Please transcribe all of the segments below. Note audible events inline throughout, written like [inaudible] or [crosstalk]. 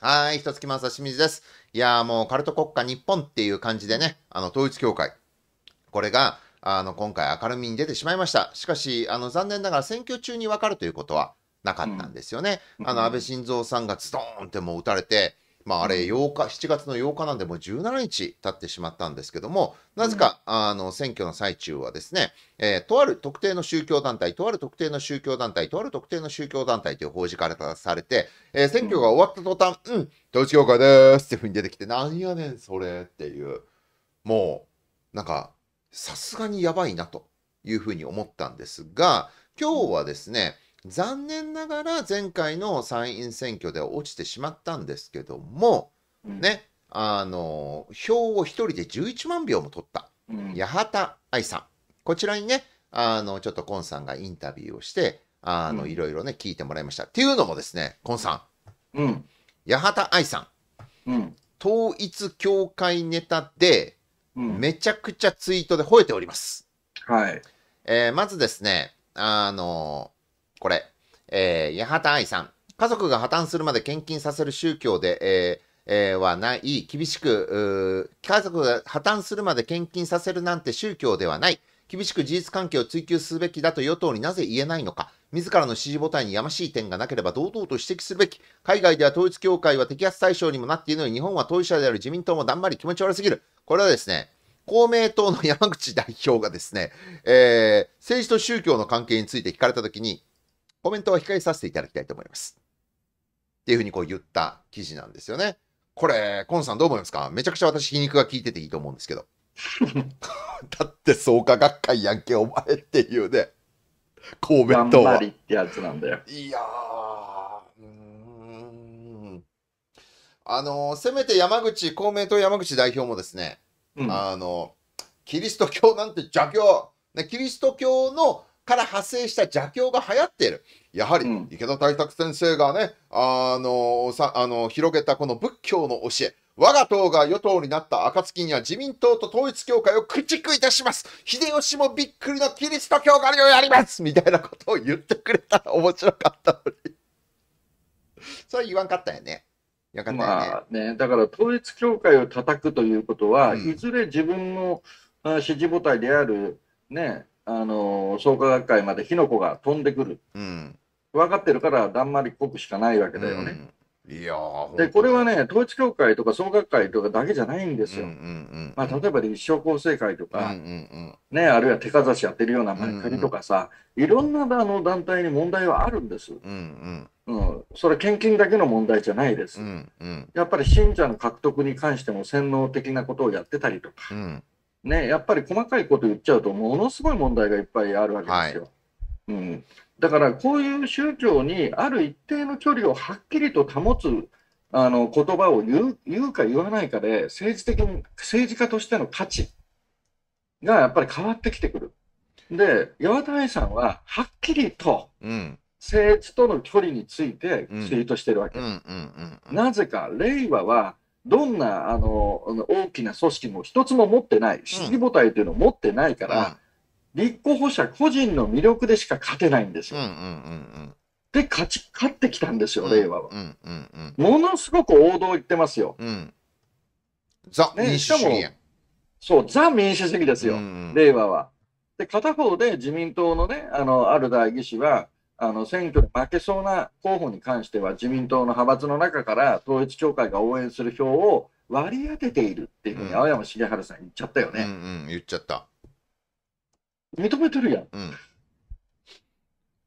はい、ひとつきまさ清水です。いやーもうカルト国家日本っていう感じでね、あの統一協会。これが、あの、今回明るみに出てしまいました。しかし、あの、残念ながら選挙中にわかるということはなかったんですよね。うん、あの、安倍晋三さんがズドーンってもう撃たれて、まあ、あれ8日、7月の8日なんでもう17日経ってしまったんですけども、なぜか、あの、選挙の最中はですね、えー、とある特定の宗教団体、とある特定の宗教団体、とある特定の宗教団体という報じからされて、えー、選挙が終わった途端、うん、統一教会ですっていうふうに出てきて、なんやねん、それっていう、もう、なんか、さすがにやばいなというふうに思ったんですが、今日はですね、残念ながら前回の参院選挙では落ちてしまったんですけども、うん、ね、あの、票を1人で11万票も取った、うん、八幡愛さん。こちらにね、あの、ちょっとコンさんがインタビューをして、あの、いろいろね、聞いてもらいました。っていうのもですね、コンさん。うん。八幡愛さん。うん。統一教会ネタで、めちゃくちゃツイートで吠えております。はい。えー、まずですね、あの、これ。えー、八幡愛さん。家族が破綻するまで献金させる宗教で、えーえー、はない、厳しく、家族が破綻するまで献金させるなんて宗教ではない、厳しく事実関係を追求すべきだと与党になぜ言えないのか、自らの支持母体にやましい点がなければ堂々と指摘するべき、海外では統一教会は摘発対象にもなっているのに、日本は当事者である自民党もだんまり気持ち悪すぎる。これはですね、公明党の山口代表がですね、えー、政治と宗教の関係について聞かれたときに、コメントは控えさせていただきたいと思います。っていうふうにこう言った記事なんですよね。これ、コンさんどう思いますかめちゃくちゃ私皮肉が効いてていいと思うんですけど。[laughs] だって創価学会やんけ、お前っていうね。メントは。ってやつなんだよ。いやあのせめて山口、公明党山口代表もですね、うん、あの、キリスト教なんて邪教、ね、キリスト教のから派生した邪教が流行っている。やはり、池田大作先生がね、あの、さ、あの、広げたこの仏教の教え、我が党が与党になった暁には自民党と統一教会を駆逐いたします。秀吉もびっくりのキリスト教狩りをやりますみたいなことを言ってくれたら面白かったのに。[laughs] それ言わんかったよね。よかったよね。まあね、だから統一教会を叩くということは、うん、いずれ自分の支持母体である、ね、あの創価学会まで火の粉が飛んでくる、うん、分かってるからだんまりこくしかないわけだよね。うん、いやでこれはね、統一教会とか総価会とかだけじゃないんですよ。ま例えば立正厚生会とか、ね、あるいは手かざしやってるような国とかさ、いろんなあの団体に問題はあるんです。うんそれ、献金だけの問題じゃないです。うんうん、やっぱり信者の獲得に関しても、洗脳的なことをやってたりとか。うね、やっぱり細かいこと言っちゃうと、ものすごい問題がいっぱいあるわけですよ。はい、うん、だから、こういう宗教にある一定の距離をはっきりと保つあの言葉を言う言うか言わないかで、政治的に政治家としての価値がやっぱり変わってきてくる。で、八幡さんははっきりと、うん政治との距離についてツイートしてるわけ。なぜか、令和はどんなあの大きな組織も一つも持ってない、質疑母体というのを持ってないから、うん、立候補者個人の魅力でしか勝てないんですよ。うんうんうんうんで勝ち勝ってきたんですよ、令和は、うんうんうんものすごく王道言ってますよ。うん、ザ、民主主義そう、ザ・民主主義ですよ、うんうん、令和は。で、片方で自民党のね、あのある代議士は、あの選挙で負けそうな候補に関しては自民党の派閥の中から統一教会が応援する票を割り当てているっていうふうに青山茂春さん言っちゃったよね、うんうん、言っちゃった認めてるやん、うん、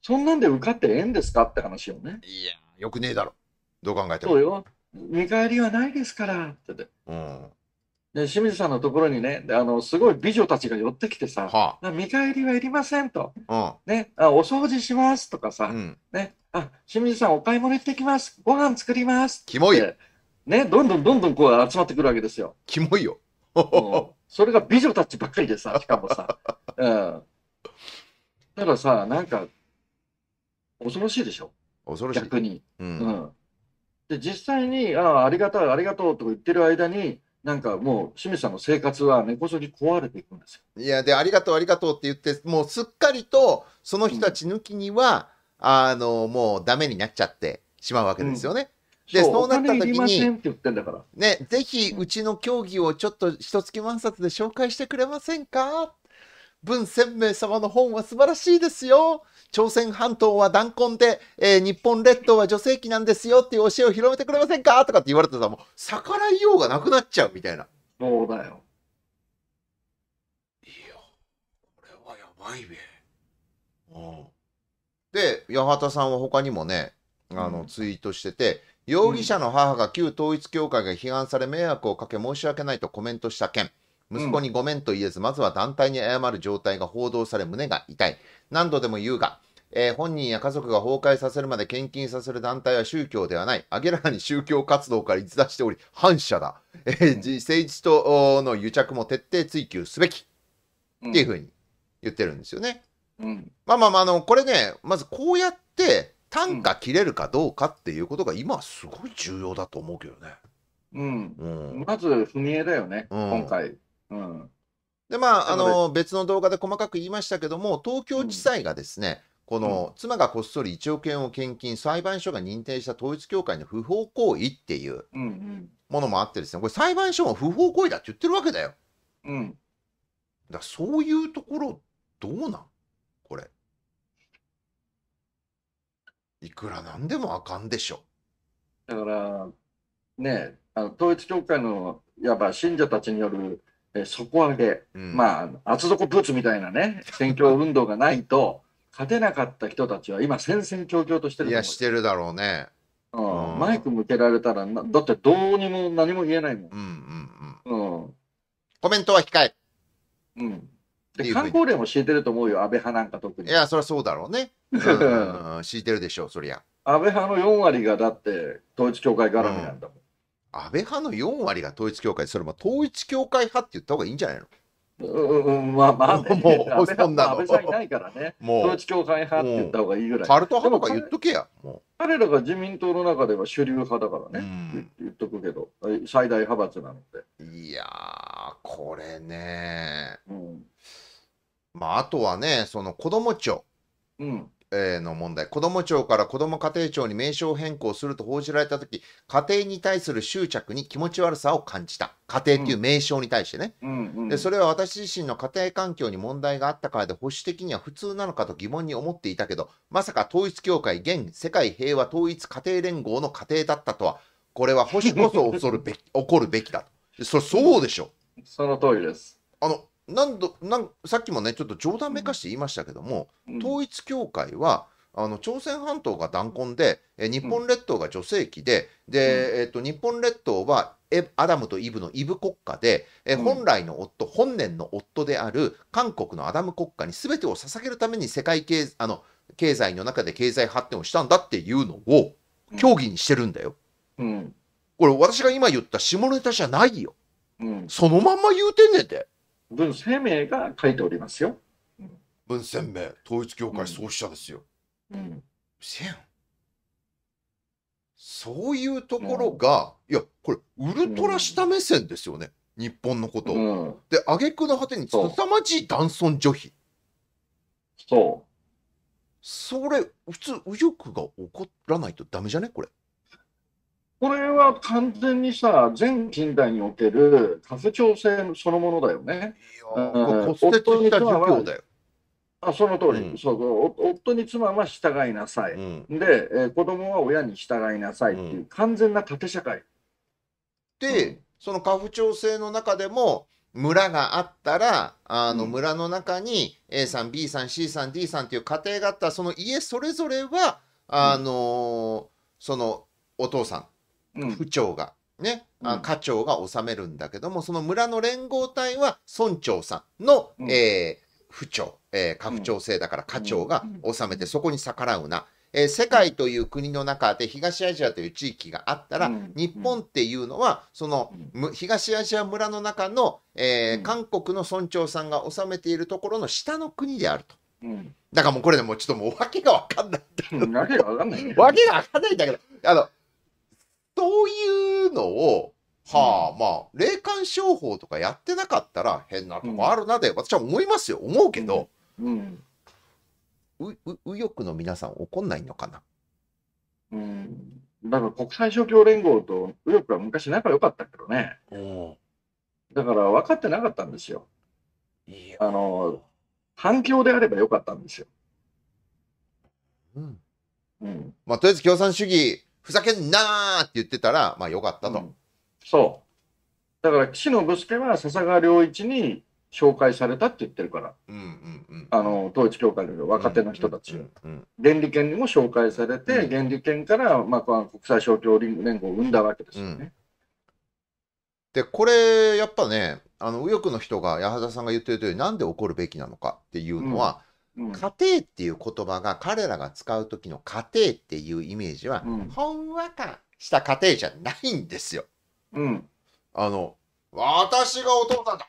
そんなんで受かってええんですかって話をねいやよくねえだろどう考えてもそうよ見返りはないですからってって、うんで清水さんのところにねあのすごい美女たちが寄ってきてさ「はあ、見返りはいりませんと」ねあ「お掃除します」とかさ、うん、ねあ「清水さんお買い物行ってきますご飯作ります」キモいねどんどんどんどんこう集まってくるわけですよ。キモいよそれが美女たちばっかりでさ [laughs] しかもさ、うん、ださなんか恐ろしいでしょ恐ろしい逆に、うん、うん、で実際にああありがとうありがとうとか言ってる間になんかもう清水さんの生活は根こそぎ壊れていくんですよ。いやでありがとうありがとうって言ってもうすっかりとその人たち抜きには、うん、あのもうダメになっちゃってしまうわけですよね。うん、でそうなった時にねぜひうちの競技をちょっと一月万冊で紹介してくれませんか文鮮明様の本は素晴らしいですよ朝鮮半島は弾痕で、えー、日本列島は女性器なんですよっていう教えを広めてくれませんかとかって言われてたらもう逆らいようがなくなっちゃうみたいな。そうだよ。いや、これはやばいべ。うん。で、八幡さんは他にもね、あの、ツイートしてて、容疑者の母が旧統一教会が批判され迷惑をかけ申し訳ないとコメントした件。息子にごめんと言えず、まずは団体に謝る状態が報道され、胸が痛い。何度でも言うが、えー、本人や家族が崩壊させるまで献金させる団体は宗教ではない。明らかに宗教活動から逸脱しており、反社だ。えー、政治との癒着も徹底追求すべき。っていうふうに言ってるんですよね。うん、まあまあまあ、あの、これね、まずこうやって単価切れるかどうかっていうことが今はすごい重要だと思うけどね。うん。うん、まず踏み絵だよね、うん、今回。うんでまあ、あの別の動画で細かく言いましたけども、東京地裁がですね、この妻がこっそり1億円を献金、裁判所が認定した統一教会の不法行為っていうものもあってですね、これ裁判所も不法行為だって言ってるわけだよ。うん。だからそういうところ、どうなんこれ。いくらなんでもあかんでしょ。だから、ねあの統一教会のいわば信者たちによる底上げ、うん、まあ、厚底ブーツみたいなね、選 [laughs] 挙運動がないと、勝てなかった人たちは今、戦々恐々としてるいや、してるだろうね。うん、マイク向けられたらだってどうにも何も言えないもん。うんコメントは控え。うん。で、観光例も敷いてると思うよ、安倍派なんか特に。いや、そりゃそうだろうね。[laughs] うん、敷いてるでしょう、そりゃ。安倍派の4割がだって、統一教会絡みなんだもん。安倍派の4割が統一教会、それも統一教会派って言った方がいいんじゃないのうんまあまあ、もうそんなの。安倍さんいないからね、もう統一教会派って言った方がいいぐらい。カルト派とか言っとけや。彼らが自民党の中では主流派だからね、言っとくけど、最大派閥なので。いやー、これね、まあ、あとはね、その子供庁。うんの問題、子ども庁から子ども家庭庁に名称変更すると報じられたとき、家庭に対する執着に気持ち悪さを感じた、家庭という名称に対してね、うんうんうん、で、それは私自身の家庭環境に問題があったからで、保守的には普通なのかと疑問に思っていたけど、まさか統一教会、現世界平和統一家庭連合の家庭だったとは、これは保守こそ恐るべき起こ [laughs] るべきだと、そそうでしょ。その通りですあの何度なんさっきもねちょっと冗談めかして言いましたけども、うん、統一教会はあの朝鮮半島が弾痕でえ日本列島が女性期でうん、でえっと、日本列島はえアダムとイブのイブ国家でえ本来の夫、うん、本年の夫である韓国のアダム国家に全てを捧げるために世界経あの経済の中で経済発展をしたんだっていうのを協議にしてるんだよ。これ私が今言った下ネタじゃないよ。そのまんま言うてんねんて。文鮮明が書いておりますよ。文鮮明、統一教会創始者ですよ。うん。せ、ん。そういうところが、うん、いや、これ、ウルトラ下目線ですよね。うん、日本のこと。うん、で、挙句の果てに、凄まじい男尊女卑。そう。それ、普通、右翼が起こらないとダメじゃねこれ。これは完全にさ、全近代における家父長制そのものだよね。いや、うん、骨折しただよ。あその通り、うん、そう夫に妻は従いなさい、うん、で、えー、子供は親に従いなさいっていう、完全な縦社会。で、その家父長制の中でも村があったらあの村の中に A さん B さん C さん D さんっていう家庭があったその家それぞれはあのー、そのお父さん府長が、ね、うん、課長が治めるんだけども、その村の連合体は村長さんの、うん、えー、府長、えー、家父長制だから課長が治めて、そこに逆らうな。えー、世界という国の中で東アジアという地域があったら、うん、日本っていうのはその、うん、東アジア村の中の、えー、うん、韓国の村長さんが治めているところの下の国であると。だからもうこれでもうちょっともう訳が分かんないんだけど。訳がかんない。わけが分かんないんだけど。あのそういうのを、はあ、まあ、霊感商法とかやってなかったら変なとこあるなで、うん、私は思いますよ、思うけど、うん、うん、右翼の皆さん怒んないのかな。うん、だから国際勝共連合と右翼は昔仲良かったけどね。うん、だから分かってなかったんですよ。いあの、反響であればよかったんですよ。うん。うん、まあ、とりあえず共産主義ふざけんなーって言ってたら、まあよかったと。うん、そう。だから岸信介は笹川良一に紹介されたって言ってるから、うんうんうん、あの統一教会の若手の人たち、うんうん、原理研にも紹介されて、うん、原理研から、まあ、国際勝共連合を生んだわけですよね。うん、でこれやっぱねあの右翼の人が矢作さんが言ってる通りなんで起こるべきなのかっていうのは、うん、家庭っていう言葉が彼らが使う時の家庭っていうイメージは、うん、ほんわかした家庭じゃないんですよ。うん、あの私がお父さんだ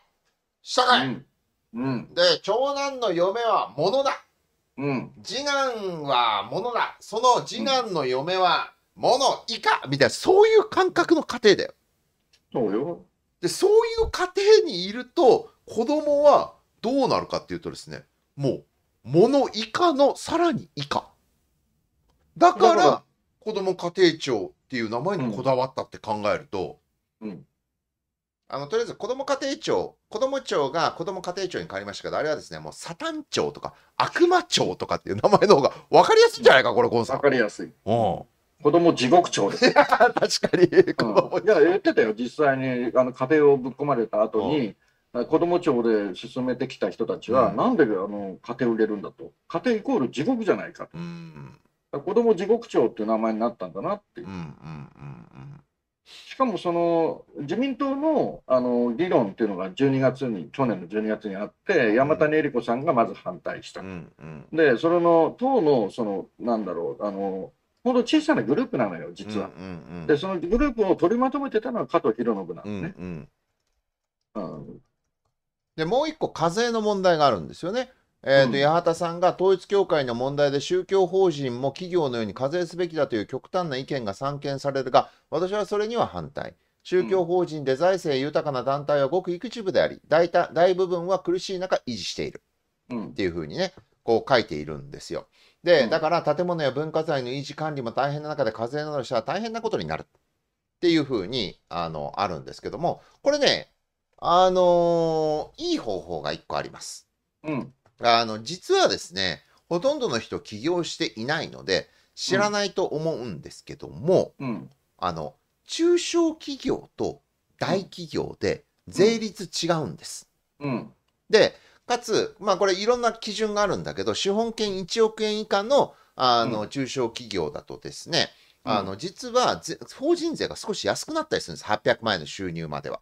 したかい、うんうん、で長男の嫁は物だ、うん、次男は物だその次男の嫁は物以下みたいなそういう感覚の家庭だよ。そうよでそういう家庭にいると子供はどうなるかっていうとですねもうもの以下のさらに以下。だから、子ども家庭庁っていう名前にこだわったって考えると、うん、あのとりあえず子ども家庭庁、子ども庁が子ども家庭庁に変わりましたけど、あれはですね、もうサタン庁とか悪魔庁とかっていう名前の方が分かりやすいんじゃないか、これ、ゴンさん。分かりやすい。うん、子ども地獄庁です。[laughs] 確かに、うん、いや、言ってたよ、実際にあの壁をぶっ込まれた後に、子ども庁で進めてきた人たちは、うん、なんであの家庭をれるんだと、家庭イコール地獄じゃないかと、うん、子ども地獄庁っていう名前になったんだなっていう。うんうんうんしかもその自民党のあの議論っていうのが12月に去年の12月にあって山谷恵理子さんがまず反対した、うんうん、でそれの党のそのなんだろうあのほん小さなグループなのよ実は、うんうんうん、でそのグループを取りまとめてたのは加藤博信なんでね、うんうんうんでもう一個課税の問題があるんですよね。えーと、うん、八幡さんが統一教会の問題で宗教法人も企業のように課税すべきだという極端な意見が散見されるが私はそれには反対宗教法人で財政豊かな団体はごく一部であり大大部分は苦しい中維持している、っていうふうにねこう書いているんですよで、だから建物や文化財の維持管理も大変な中で課税などしたら大変なことになるっていうふうにあのあるんですけどもこれねあのー、いい方法が1個あります。うん。あの、実はですね、ほとんどの人起業していないので、知らないと思うんですけども、うん、あの、中小企業と大企業で税率違うんです。うん。うん、で、かつ、まあこれいろんな基準があるんだけど、資本金1億円以下の、あの、中小企業だとですね、うん、あの、実は、法人税が少し安くなったりするんです。800万円の収入までは。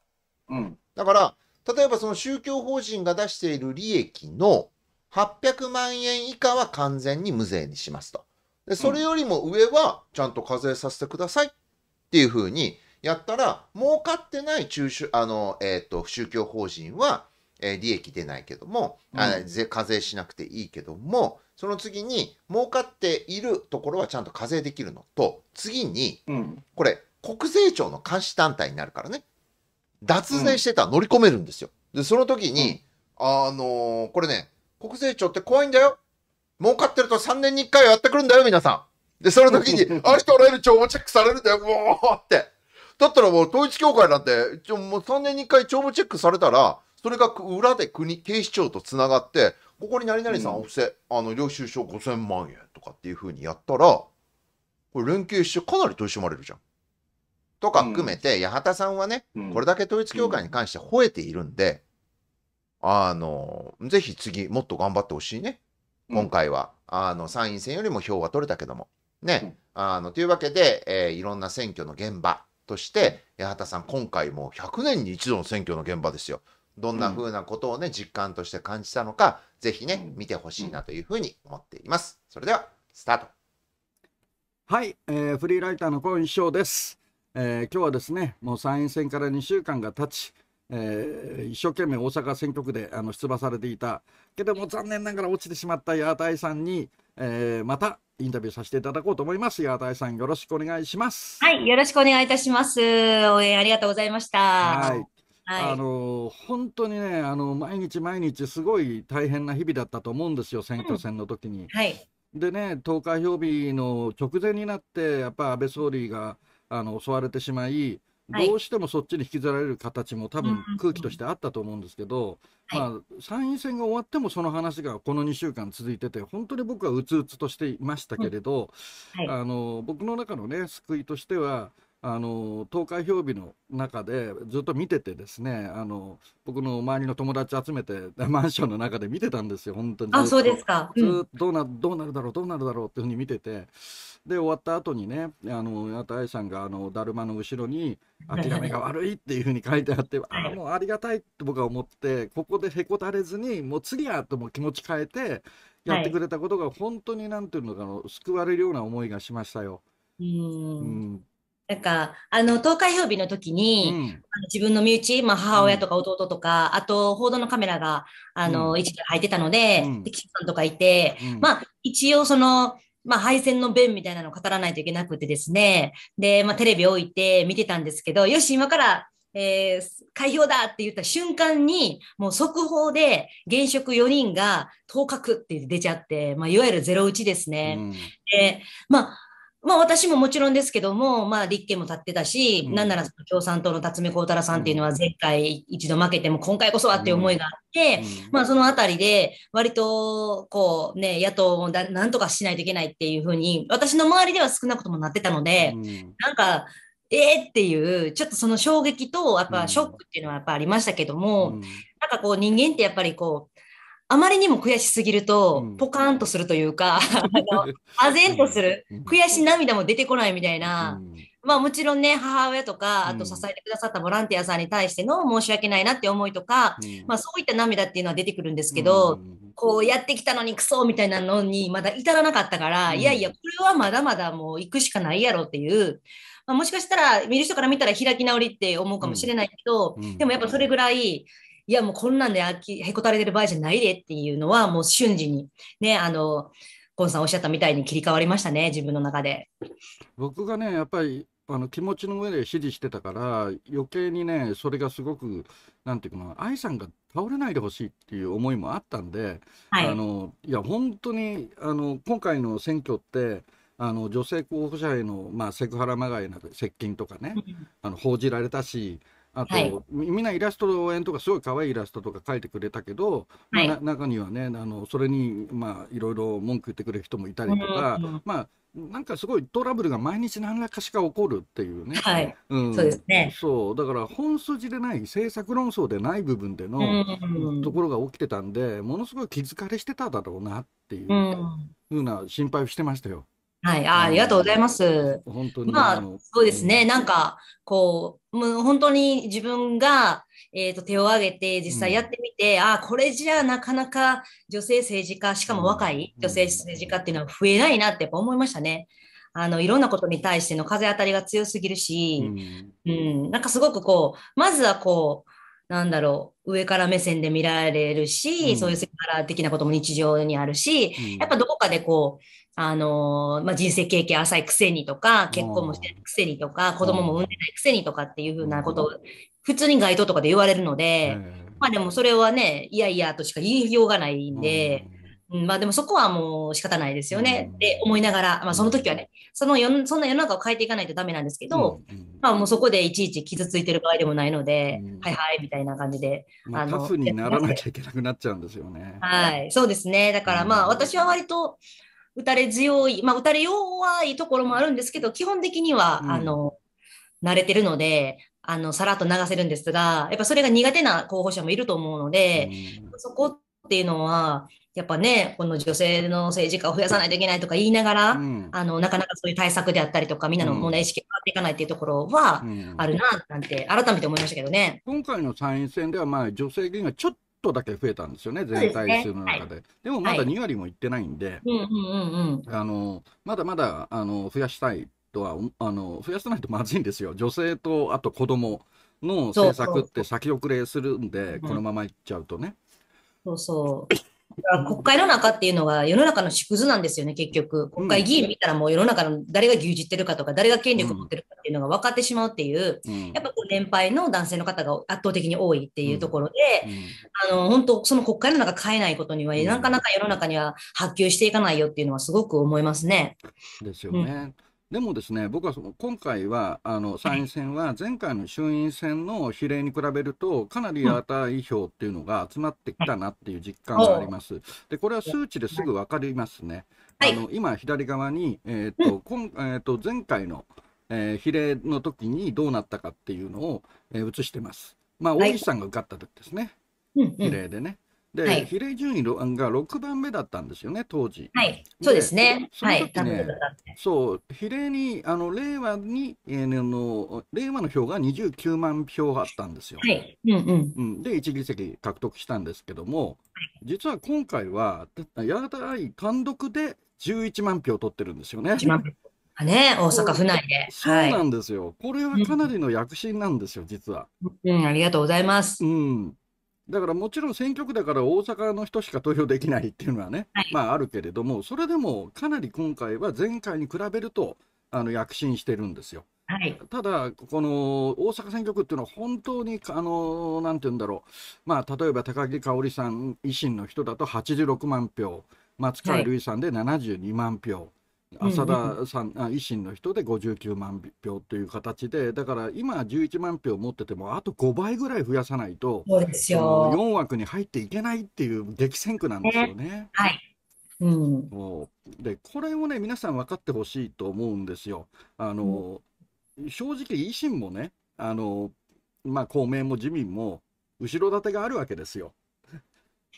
うん、だから例えばその宗教法人が出している利益の800万円以下は完全に無税にしますと。でそれよりも上はちゃんと課税させてくださいっていうふうにやったら儲かってない中あの、えーと、宗教法人は、えー、利益出ないけども、うん、税、課税しなくていいけどもその次に儲かっているところはちゃんと課税できるのと次に、うん、これ国税庁の監視団体になるからね。脱税してたら乗り込めるんですよ。で、その時に、うん、あのー、これね、国税庁って怖いんだよ。儲かってると3年に1回やってくるんだよ、皆さん。で、その時に、ありとあらゆる帳簿チェックされるんだよ、もうって。だったらもう統一協会なんて、ちょもう3年に1回帳簿チェックされたら、それが裏で国、警視庁と繋がって、ここに何々さんお布施、うん、あの、領収書5000万円とかっていうふうにやったら、これ連携してかなり取り締まれるじゃん。とか含めて、八幡さんはね、これだけ統一教会に関して吠えているんで、あの、ぜひ次、もっと頑張ってほしいね。今回は。あの、参院選よりも票は取れたけども。ね。あの、というわけで、えー、いろんな選挙の現場として、八幡さん、今回も100年に一度の選挙の現場ですよ。どんな風なことをね、実感として感じたのか、ぜひね、見てほしいなというふうに思っています。それでは、スタート。はい、えー、フリーライターの小西翔です。えー、今日はですねもう参院選から2週間が経ち、えー、一生懸命大阪選挙区であの出馬されていたけども残念ながら落ちてしまった矢田さんに、えー、またインタビューさせていただこうと思います矢田さんよろしくお願いしますはいよろしくお願いいたします応援ありがとうございましたはいあの本当にねあの毎日毎日すごい大変な日々だったと思うんですよ選挙戦の時に、うん、はいでね投開票日の直前になってやっぱ安倍総理があの襲われてしまい、どうしてもそっちに引きずられる形も多分空気としてあったと思うんですけど、まあ、参院選が終わってもその話がこの2週間続いてて、本当に僕はうつうつとしていましたけれど、あの僕の中のね、救いとしては、あの投開票日の中でずっと見ててですねあの僕の周りの友達集めて [laughs] マンションの中で見てたんですよ本当にあそうですか、うん、ずっとどうなどうなるだろうどうなるだろうっていうふうに見ててで終わった後にねあのあと愛さんがあのだるまの後ろに「[laughs] 諦めが悪い」っていうふうに書いてあって [laughs] ああもうありがたいって僕は思ってここでへこたれずにもう次やとも気持ち変えてやってくれたことが本当になんていうのかの救われるような思いがしましたよ。うん、うんなんか、あの、投開票日の時に、うん、自分の身内、まあ、母親とか弟とか、うん、あと、報道のカメラが、あの、うん、位入ってたので、うん、で、キさんとかいて、まあ、一応、その、まあ、配線の弁みたいなのを語らないといけなくてですね。で、まあ、テレビ置いて見てたんですけど、よし、今から、えー、開票だって言った瞬間に、もう速報で現職4人が当確って出ちゃって、まあ、いわゆるゼ打ちですね。うん、で、まあ、まあ私ももちろんですけども、まあ立憲も立ってたし、うん、なんなら共産党の辰巳孝太郎さんっていうのは前回一度負けても今回こそはっていう思いがあって、うん、まあそのあたりで割とこうね、野党をなんとかしないといけないっていうふうに、私の周りでは少なくともなってたので、うん、なんか、ええっていう、ちょっとその衝撃と、やっぱショックっていうのはやっぱありましたけども、うん、なんかこう人間ってやっぱりこう、あまりにも悔しすぎると、ポカーンとするというか、[laughs] あぜんとする、悔し涙も出てこないみたいな、まあもちろんね、母親とか、あと支えてくださったボランティアさんに対しての申し訳ないなって思いとか、まあそういった涙っていうのは出てくるんですけど、こうやってきたのにクソみたいなのにまだ至らなかったから、いやいや、これはまだまだもう行くしかないやろっていう、まあ、もしかしたら見る人から見たら開き直りって思うかもしれないけど、でもやっぱそれぐらい、いやもうこんなんでへこたれてる場合じゃないでっていうのは、もう瞬時に、ね、あの、コンさんおっしゃったみたいに切り替わりましたね、自分の中で。僕がね、やっぱり、あの気持ちの上で指示してたから余計にねそれがすごくなんていうかな愛さんが倒れないでほしいっていう思いもあったんで、はい、あのいや本当にあの今回の選挙ってあの女性候補者への、まあ、セクハラまがいな接近とかねあの報じられたしあと、はい、みんなイラストの応援とかすごい可愛いイラストとか書いてくれたけど、はい、まあ、中にはねあのそれにまあいろいろ文句言ってくれる人もいたりとか、うんまあなんかすごいトラブルが毎日何らかしか起こるっていうね。はい。うん、そうですね。そう。だから本筋でない政策論争でない部分でのところが起きてたんで、ものすごい気疲かれしてただろうなっていうふうな心配をしてましたよ。はい、あありがとうございます。本当に。まあ、そうですね。なんか、こう、もう本当に自分が、えっ、ー、と、手を挙げて実際やってみて、うん、ああ、これじゃなかなか女性政治家、しかも若い女性政治家っていうのは増えないなってやっぱ思いましたね。あの、いろんなことに対しての風当たりが強すぎるし、うん、うん、なんかすごくこう、まずはこう、なんだろう、上から目線で見られるし、うん、そういうセクハラ的なことも日常にあるし、うん、やっぱどこかでこう、あのー、まあ、人生経験浅いくせにとか、結婚もしてないくせにとか、子供も産んでないくせにとかっていうふうなことを、普通に街頭とかで言われるので、まあでもそれはね、いやいやとしか言いようがないんで、うんまあでもそこはもう仕方ないですよねって思いながら、まあその時はね、そのよそんな世の中を変えていかないとダメなんですけど、うんうん、まあもうそこでいちいち傷ついてる場合でもないので、うん、はいはいみたいな感じで。まあ、のタフにならなきゃいけなくなっちゃうんですよね。はい、そうですね。だからまあ私は割と打たれ強い、まあ打たれ弱いところもあるんですけど、基本的には、あの、慣れてるので、あの、さらっと流せるんですが、やっぱそれが苦手な候補者もいると思うので、そこっていうのは、やっぱね、この女性の政治家を増やさないといけないとか言いながら、うん、あの、なかなかそういう対策であったりとか、みんなの問題意識が変わっていかないっていうところは、あるな、なんて、改めて思いましたけどね。今回の参院選では、まあ、女性議員がちょっとだけ増えたんですよね、全体数の中で。でねはい、でもまだ2割もいってないんで、あの、まだまだ、あの、増やしたいとは、あの、増やさないとまずいんですよ。女性と、あと子供の政策って先送れするんで、このままいっちゃうとね。そうそう。国会の中っていうのは世の中の縮図なんですよね、結局。国会議員見たらもう世の中の誰が牛耳ってるかとか、誰が権力を持ってるかっていうのが分かってしまうっていう、うん、やっぱ年配の男性の方が圧倒的に多いっていうところで、うんうん、あの、本当その国会の中変えないことには、なかなか世の中には波及していかないよっていうのはすごく思いますね。ですよね。でもですね、僕はその今回は、あの参院選は、前回の衆院選の比例に比べると、かなり値票っていうのが集まってきたなっていう実感があります。で、これは数値ですぐ分かりますね。あの今、左側に、えーと今えー、と前回の、えー、比例の時にどうなったかっていうのを、えー、してます。まあ、大石さんが受かった時ですね、比例でね。で、はい、比例順位が6番目だったんですよね、当時。はい、そうですね。はい、そう、比例に、あの令和に、えー、の、令和の票が29万票あったんですよ。はい、うんうんうん、で、1議席獲得したんですけども、実は今回は、矢田愛単独で11万票取ってるんですよね。ね、大阪府内で。[laughs] そうなんですよ、はい、これはかなりの躍進なんですよ、実は。うん、ありがとうございます。うん、だからもちろん選挙区だから大阪の人しか投票できないっていうのはね、はい、まああるけれども、それでもかなり今回は前回に比べると、あの躍進してるんですよ。はい、ただ、この大阪選挙区っていうのは、本当にあのなんて言うんだろう、まあ、例えば高木香織さん、維新の人だと86万票、松川るいさんで72万票、浅田さん、うん、維新の人で59万票という形で、だから今、11万票持ってても、あと5倍ぐらい増やさないと、そうですよ4枠に入っていけないっていう激戦区なんですよね。はい、うん、でこれをね、皆さん分かってほしいと思うんですよ。あの、うん、正直、維新もね、あのまあ、公明も自民も後ろ盾があるわけですよ。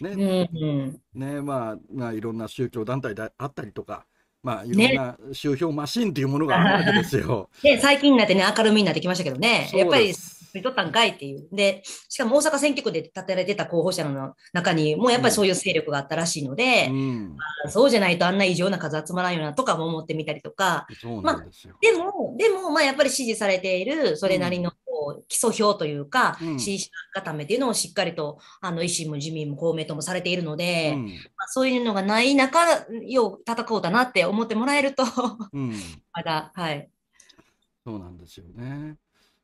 ね、うんうん、ねまあ、まあ、いろんな宗教団体であったりとか、まあ、いろんな周票マシンというものがあるわけですよ。[laughs] ね、最近になってね、明るみになってきましたけどね、やっぱり、取ったんかいっていう。で、しかも大阪選挙区で立てられてた候補者の中にも、やっぱりそういう勢力があったらしいので、うん、そうじゃないとあんな異常な数集まらんようなとかも思ってみたりとか、でまあ、でも、でも、まあ、やっぱり支持されている、それなりの、うんう基礎表というか、支持者固めというのをしっかりとあの維新も自民も公明ともされているので、うん、まあ、そういうのがない中、よう戦こうだなって思ってもらえるとうん、[laughs] まだ、はい。そうなんですよね。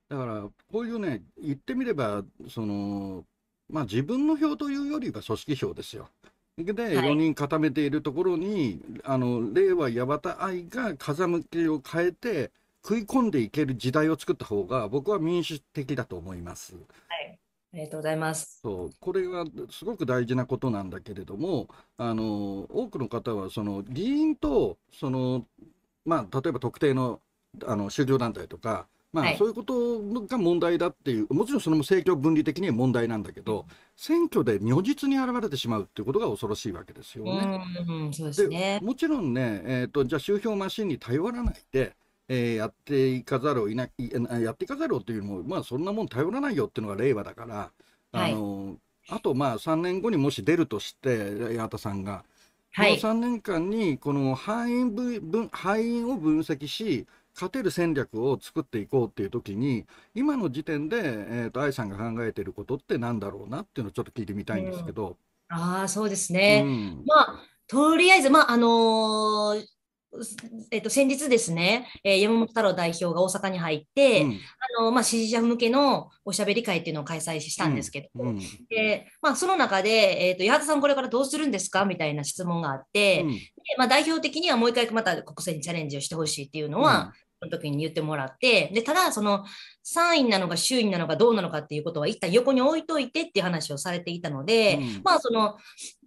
だから、こういうね、言ってみれば、その、まあ自分の票というよりは組織票ですよ。で、4人固めているところに、はい、あの、令和八幡愛が風向きを変えて、食い込んでいける時代を作った方が僕は民主的だと思います。はいありがとうございます。そう、これはすごく大事なことなんだけれども、あの多くの方はその議員とそのまあ例えば特定のあの宗教団体とか。まあ、はい、そういうことが問題だっていう、もちろんそれも政教分離的に問題なんだけど、選挙で如実に現れてしまうっていうことが恐ろしいわけですよね。うん、そうですね。もちろんね、えっ、ー、と、じゃあ、集票マシンに頼らないで、えー、やっていかざるをいない、やっていかざるをというよりも、まあそんなもん頼らないよっていうのが令和だから、あの、はい、あとまあ3年後にもし出るとして、八幡さんが、はい、この3年間にこの敗因分敗因を分析し、勝てる戦略を作っていこうっていう時に今の時点で、えーと、と愛さんが考えてることってなんだろうなっていうのをちょっと聞いてみたいんですけど。うん、ああそうですね、うん、まあとりあえず、まああのー、えっと、先日ですね、えー、山本太郎代表が大阪に入って、うん、あのまあ、支持者向けのおしゃべり会っていうのを開催したんですけど、うんうん、でまあ、その中で、えーと、八幡さん、これからどうするんですかみたいな質問があって、でまあ、代表的にはもう一回また国政にチャレンジをしてほしいっていうのは、その時に言ってもらって、でただ、その3位なのか周院なのかどうなのかっていうことは一旦横に置いといてっていう話をされていたので、まあその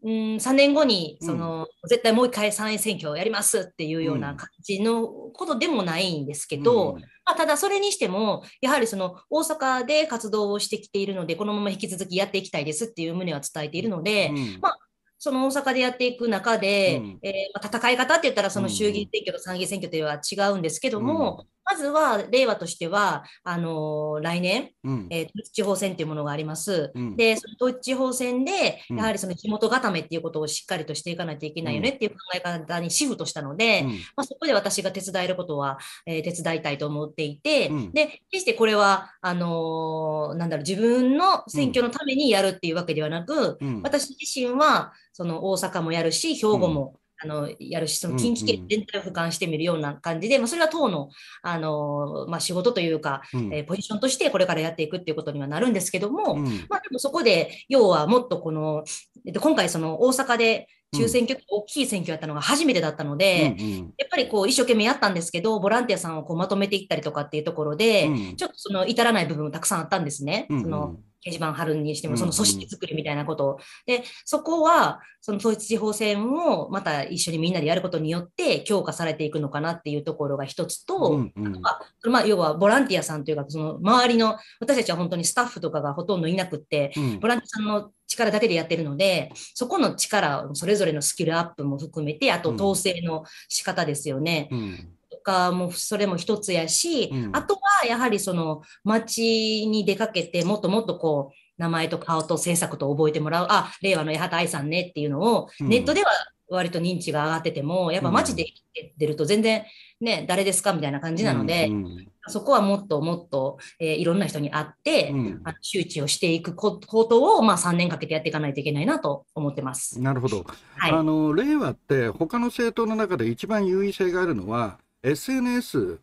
うん、3年後にその、うん、絶対もう一回参院選挙をやりますっていうような感じのことでもないんですけど、うん、まあ、ただそれにしてもやはりその大阪で活動をしてきているのでこのまま引き続きやっていきたいですっていう旨は伝えているので、うん、まあ、その大阪でやっていく中で、うん、えー、ま戦い方って言ったらその衆議院選挙と参議院選挙というのは違うんですけども、まずは令和としては、あのー、来年、うん、えー、地方選というものがあります。うん、で、その統一地方選で、やはりその地元固めっていうことをしっかりとしていかないといけないよねっていう考え方にシフトしたので、うん、まあ、そこで私が手伝えることは、えー、手伝いたいと思っていて、で、決してこれは、あのー、なんだろう、自分の選挙のためにやるっていうわけではなく、私自身は、その大阪もやるし、兵庫も、あのやるし、その近畿圏全体を俯瞰してみるような感じで、まあ、それは党のあの、まあ、仕事というか、えー、ポジションとしてこれからやっていくっていうことにはなるんですけども、まあ、でもそこで要はもっとこの、今回その大阪で中選挙大きい選挙やったのが初めてだったので、うんうん、やっぱりこう一生懸命やったんですけど、ボランティアさんをこうまとめていったりとかっていうところで、うん、ちょっとその至らない部分もたくさんあったんですね。うんうん、その掲示板貼るにしても、その組織作りみたいなことで、そこは、その統一地方選をまた一緒にみんなでやることによって強化されていくのかなっていうところが一つと、うんうん、あとは、まあ、要はボランティアさんというか、その周りの、私たちは本当にスタッフとかがほとんどいなくって、うん、ボランティアさんの力だけでやってるので、そこの力、それぞれのスキルアップも含めて、あと統制の仕方ですよね。うんうんかもそれも一つやし、うん、あとはやはりその街に出かけてもっともっとこう名前と顔と制作と覚えてもらうあ令和の八幡愛さんねっていうのをネットでは割と認知が上がってても、やっぱ街で出ると全然ね誰ですかみたいな感じなので、うんうん、そこはもっともっと、えー、いろんな人に会って、うん、あ周知をしていくことを、まあ、3年かけてやっていかないといけないなと思ってます。なるほど、はい、あの令和って他の政党の中で一番優位性があるのは SNS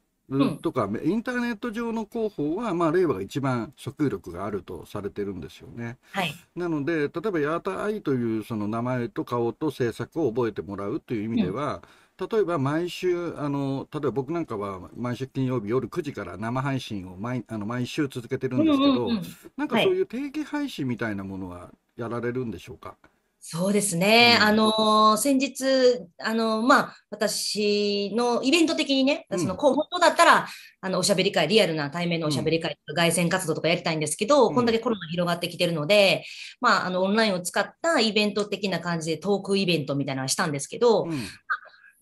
とか、インターネット上の広報は、まあ、令和が一番訴求力があるとされてるんですよね。はい、なので例えば八幡愛というその名前と顔と制作を覚えてもらうという意味では、うん、例えば毎週あの例えば僕なんかは毎週金曜日夜9時から生配信を毎あの毎週続けてるんですけど、うんうんうん、なんかそういう定期配信みたいなものはやられるんでしょうか、はいそうですね。うん、あの、先日、あの、まあ、私のイベント的にね、その、こう、本当だったら、あの、おしゃべり会、リアルな対面のおしゃべり会、うん、外線活動とかやりたいんですけど、うん、こんだけコロナ広がってきてるので、まあ、あの、オンラインを使ったイベント的な感じでトークイベントみたいなのはしたんですけど、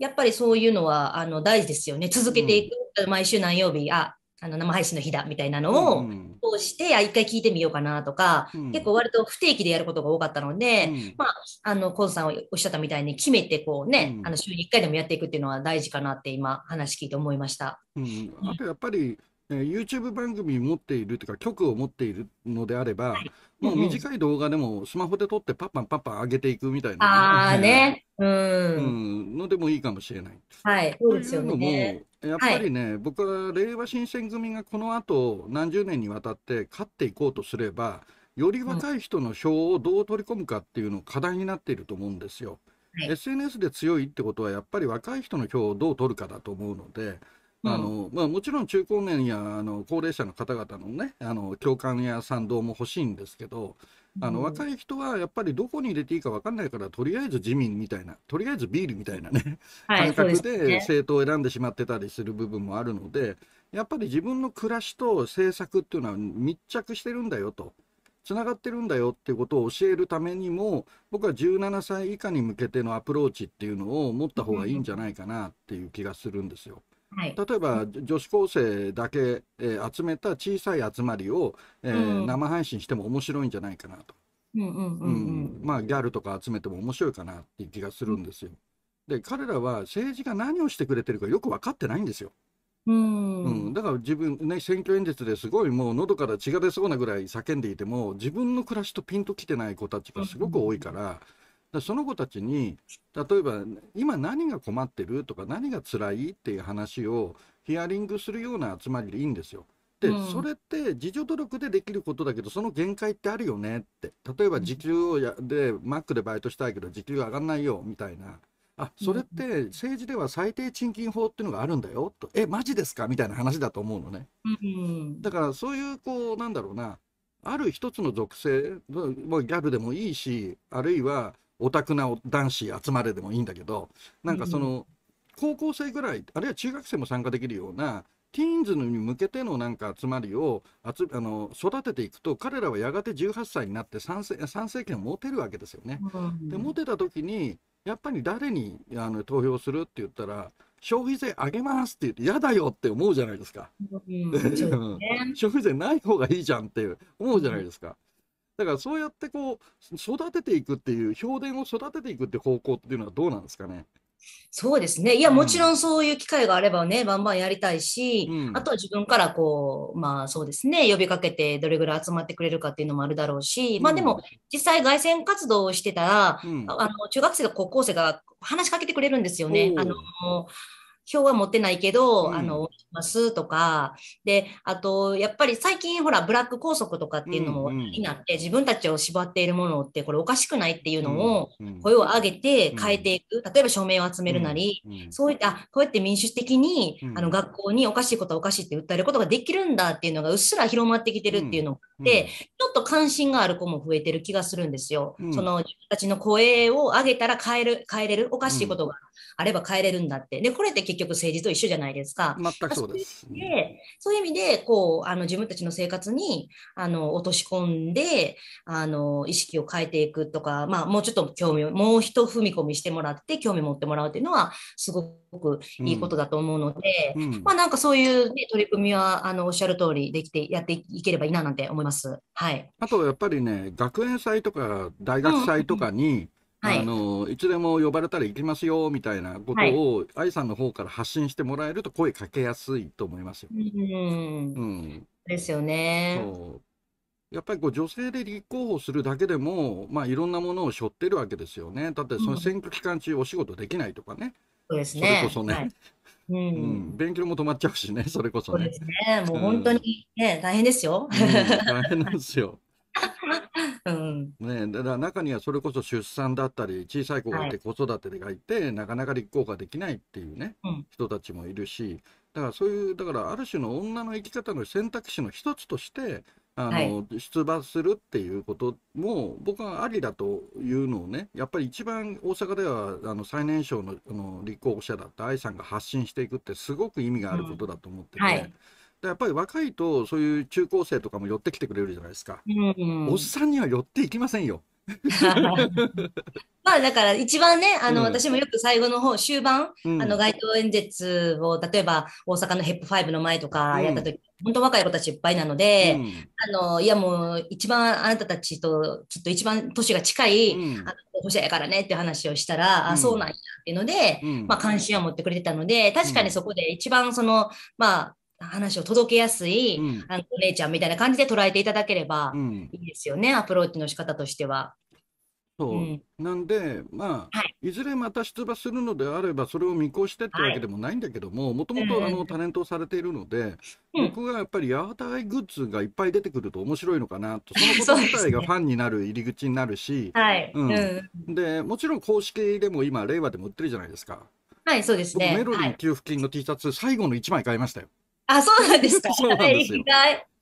やっぱりそういうのは、あの、大事ですよね。続けていく。毎週何曜日、あ、あの生配信の日だみたいなのを通して、あ、一回聞いてみようかなとか、うん、結構割と不定期でやることが多かったので、うん、まあ、あの、コンさんおっしゃったみたいに決めてこうね、うん、あの、週に1回でもやっていくっていうのは大事かなって今、話聞いて思いました。あとやっぱり、えー、YouTube 番組持っているというか局を持っているのであれば、はい、もう短い動画でもスマホで撮ってパッパンパッパン上げていくみたいな、ああね、うん、うん、のでもいいかもしれない。はい、そうですよね。というのもやっぱりね、はい、僕は令和新選組がこの後何十年にわたって勝っていこうとすればより若い人の票をどう取り込むかっていうの課題になっていると思うんですよ。はい、SNS で強いってことはやっぱり若い人の票をどう取るかだと思うので。あのまあ、もちろん中高年やあの高齢者の方々のねあの共感や賛同も欲しいんですけどあの若い人はやっぱりどこに入れていいか分かんないからとりあえず自民みたいなとりあえずビールみたいなね、感覚で政党を選んでしまってたりする部分もあるのでやっぱり自分の暮らしと政策っていうのは密着してるんだよと。つながってるんだよっていうことを教えるためにも僕は17歳以下に向けてのアプローチっていうのを持った方がいいんじゃないかなっていう気がするんですよ。うんはい、例えば女子高生だけ、えー、集めた小さい集まりを、えー、生配信しても面白いんじゃないかなと。まあギャルとか集めても面白いかなっていう気がするんですよ。で彼らは政治が何をしてくれてるかよく分かってないんですよ。うん、うん、だから自分ね選挙演説ですごいもう喉から血が出そうなぐらい叫んでいても自分の暮らしとピンときてない子たちがすごく多いから、その子たちに例えば今何が困ってるとか何が辛いっていう話をヒアリングするような集まりでいいんですよ。で、うん、それって自助努力でできることだけどその限界ってあるよねって例えば時給をやでマックでバイトしたいけど時給上がんないよみたいな。あそれって政治では最低賃金法っていうのがあるんだよとえマジですかみたいな話だと思うのね、うん、だからそういうこうなんだろうなある一つの属性ギャルでもいいしあるいはオタクな男子集まれでもいいんだけどなんかその、高校生ぐらいあるいは中学生も参加できるようなティーンズに向けてのなんか集まりをあつあの育てていくと彼らはやがて18歳になって参政権を持てるわけですよね。で持てた時にやっぱり誰にあの投票するって言ったら消費税上げますって言って嫌だよって思うじゃないですか。うん [laughs] 消費税ない方がいいじゃんって思うじゃないですか。だからそうやってこう育てていくっていう評伝を育てていくって方向っていうのはどうなんですかね。そうですね。いや、もちろんそういう機会があればね、ん、バンバンやりたいし、うん、あとは自分からこう、まあそうですね、呼びかけてどれぐらい集まってくれるかっていうのもあるだろうし、うん、まあでも、実際外線活動をしてたら、あの中学生と高校生が話しかけてくれるんですよね。あの票は持ってないけど、うん、あの、ますとか、で、あと、やっぱり最近ほら、ブラック拘束とかっていうのもになって、うんうん、自分たちを縛っているものって、これおかしくないっていうのを、声を上げて変えていく。例えば署名を集めるなり、うんうん、そういった、こうやって民主的に、あの、学校におかしいことはおかしいって訴えることができるんだっていうのがうっすら広まってきてるっていうのがあって、ちょっと関心がある子も増えてる気がするんですよ。その、自分たちの声を上げたら変える、変えれる、おかしいことがあれば変えれるんだって。で、これって結結局政治と一緒じゃないですか。全くそうです。でそういう意味で、こう、あの、自分たちの生活に、あの、落とし込んで、あの、意識を変えていくとか、まあ、もうちょっと興味を、もう一踏み込みしてもらって、興味持ってもらうっていうのは、すごくいいことだと思うので、うんうん、まあ、なんかそういう、ね、取り組みは、あの、おっしゃる通りできて、やっていければいいななんて思います。はい。あと、やっぱりね、学園祭とか大学祭とかに、うんはい、あのいつでも呼ばれたら行きますよみたいなことを、はい、愛さんの方から発信してもらえると声かけやすいと思いますよ。うん、うん、ですよね。やっぱりこう女性で立候補するだけでも、まあ、いろんなものを背負ってるわけですよね。だってその選挙期間中お仕事できないとかね。そうですね。それこそね。はいうん、うん、勉強も止まっちゃうしね、それこそね。そうですね、もう本当にね、うん、大変ですよ。うん、大変なんですよ。うん、ね、だから中にはそれこそ出産だったり、小さい子がいて、子育てがいて、はい、なかなか立候補ができないっていうね、うん、人たちもいるし、だからそういう、だからある種の女の生き方の選択肢の一つとして、あの、はい、出馬するっていうことも、僕はありだというのをね、やっぱり一番大阪では、あの、最年少のあの立候補者だった愛さんが発信していくって、すごく意味があることだと思ってて、うんはいやっぱり若いと、そういう中高生とかも寄ってきてくれるじゃないですか。うんおっさんには寄っていきませんよ。[laughs] まあだから一番ね、あの、私もよく最後の方、終盤、あの街頭演説を例えば大阪のヘップ5の前とかやった時、本当若い子たちいっぱいなので、うんあの、いやもう一番あなたたちときっと一番年が近い、うんあの保護者やからねっていう話をしたら、うんあ、そうなんやっていうので、うんまあ関心は持ってくれてたので、確かにそこで一番その、まあ話を届けやすい、うん、あのお姉ちゃんみたいな感じで捉えていただければいいですよね、うん、アプローチの仕方としては。そう、うん、なんで、まあ、はい、いずれまた出馬するのであれば、それを見越してってわけでもないんだけども、もともとタレントをされているので、うん、僕はやっぱり八幡愛グッズがいっぱい出てくると面白いのかなと、そのこと [laughs] 自体がファンになる入り口になるし、でもちろん公式でも今、令和でも売ってるじゃないですか。はい、そうですね。メロディー給付金の T シャツ、はい、最後の1枚買いましたよ。あ、そうなんですか。[laughs] そうなんですよ。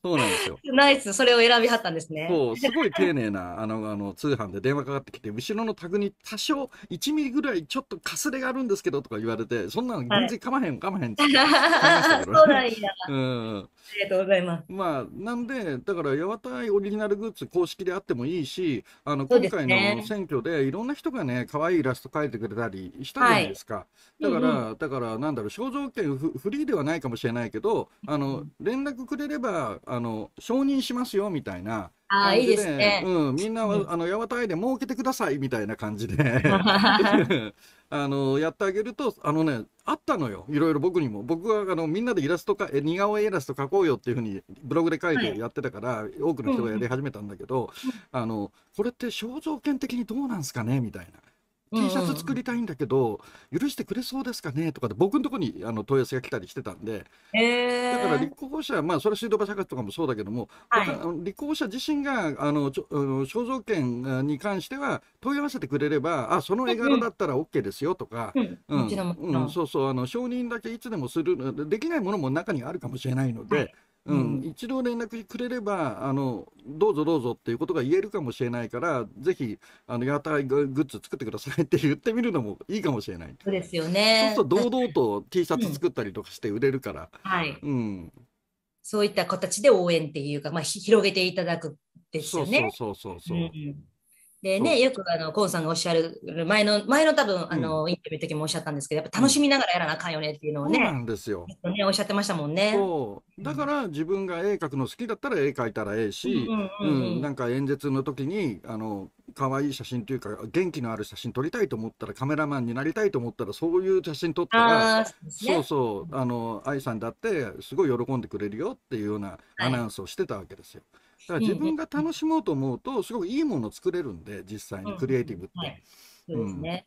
そうなんですよ。[laughs] ナイス、それを選びはったんですね。そう、すごい丁寧な、あの、あの通販で電話かかってきて、後ろのタグに多少1ミリぐらいちょっとかすれがあるんですけどとか言われて、そんなの全然かまへん、かまへんって、そうなんや。うん。ありがとうございます。まあ、なんで、だから、やわたいオリジナルグッズ公式であってもいいし、あの、今回の選挙でいろんな人がね、可愛いイラスト描いてくれたりしたじゃないですか。はい、だから、うんうん、だから、なんだろう、肖像権フリーではないかもしれないけど、あの、連絡くれれば、ああの承認しますよみたいな。ああいいですね。うん、みんなは、あの八幡愛で儲けてくださいみたいな感じで [laughs] あのやってあげるとあのねあったのよいろいろ僕にも僕はあのみんなでイラストかえ似顔絵イラスト描こうよっていうふうにブログで書いてやってたから、はい、多くの人がやり始めたんだけど、うん、あのこれって肖像権的にどうなんすかねみたいな。T シャツ作りたいんだけど、許してくれそうですかねとかで、僕のとこにあの問い合わせが来たりしてたんで、えー、だから立候補者、まあ、それは水道橋博士とかもそうだけども、はい、立候補者自身があのちょあの肖像権に関しては問い合わせてくれれば、あその絵柄だったら OK ですよとか、うんうん、うん、そうそうあの承認だけいつでもする、できないものも中にあるかもしれないので、はいうん、一度連絡くれればあの、どうぞどうぞっていうことが言えるかもしれないから、ぜひ、あの屋台グッズ作ってくださいって言ってみるのもいいかもしれない。そうですよね。そうすると、堂々と T シャツ作ったりとかして売れるから、うん、はい、うん、そういった形で応援っていうか、まあ、広げていただくですよね。そうそうそうそう。うんでね、よくあの、コウさんがおっしゃる、前の、前の多分、あの、うん、インタビューの時もおっしゃったんですけど、やっぱ楽しみながらやらなあかんよねっていうのをね。そうなんですよ。ね、おっしゃってましたもんね。だから自分が絵描くの好きだったら絵描いたらええし、うん、なんか演説の時に、あの、可愛い写真というか、元気のある写真撮りたいと思ったら、カメラマンになりたいと思ったら、そういう写真撮ったら、そうそう、あの、愛さんだって、すごい喜んでくれるよっていうようなアナウンスをしてたわけですよ。はいだから自分が楽しもうと思うと、すごくいいものを作れるんで、実際にクリエイティブって。うでだか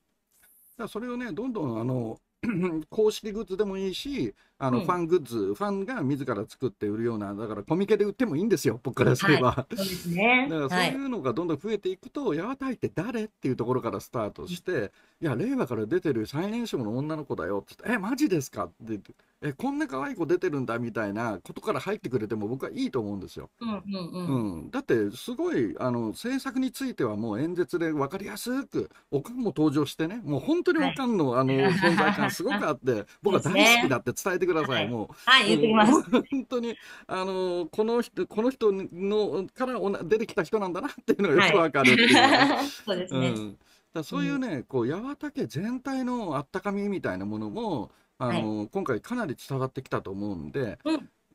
らそれをね、どんどんあの [clears throat] 公式グッズでもいいし、あの、ファングッズ、ファンが自ら作って売るような、だからコミケで売ってもいいんですよ、僕からすれば。はい、そうですね。[laughs] だからそういうのがどんどん増えていくと、やわたいって誰っていうところからスタートして、いや、令和から出てる最年少の女の子だよってって、え、マジですかって言って。えこんな可愛い子出てるんだみたいなことから入ってくれても僕はいいと思うんですよ。うんうんうんうん、だってすごいあの政策についてはもう演説で分かりやすくおかんも登場してねもう本当におかんのはい、あの存在感すごくあって [laughs] 僕は大好きだって伝えてください、もう。はい、言ってきます。本当に、あの、この人、この人の、からおな出てきた人なんだなっていうのがよくわかるっていう、はい、そうですね。うん、だそういうね、こう、八幡家全体のあったかみみたいなものも、あの、はい、今回かなり伝わってきたと思うんで、